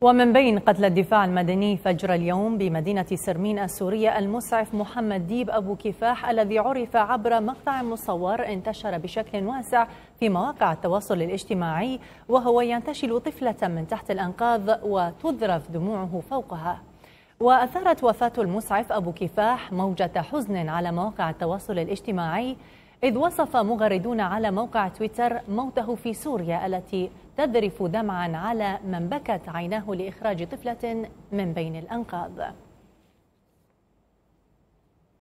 ومن بين قتلى الدفاع المدني فجر اليوم بمدينة سرمين السورية المسعف محمد ديب أبو كفاح الذي عرف عبر مقطع مصور انتشر بشكل واسع في مواقع التواصل الاجتماعي وهو ينتشل طفلة من تحت الأنقاض وتذرف دموعه فوقها وأثارت وفاة المسعف أبو كفاح موجة حزن على مواقع التواصل الاجتماعي إذ وصف مغردون على موقع تويتر موته في سوريا التي تذرف دمعا على من بكت عيناه لإخراج طفلة من بين الأنقاض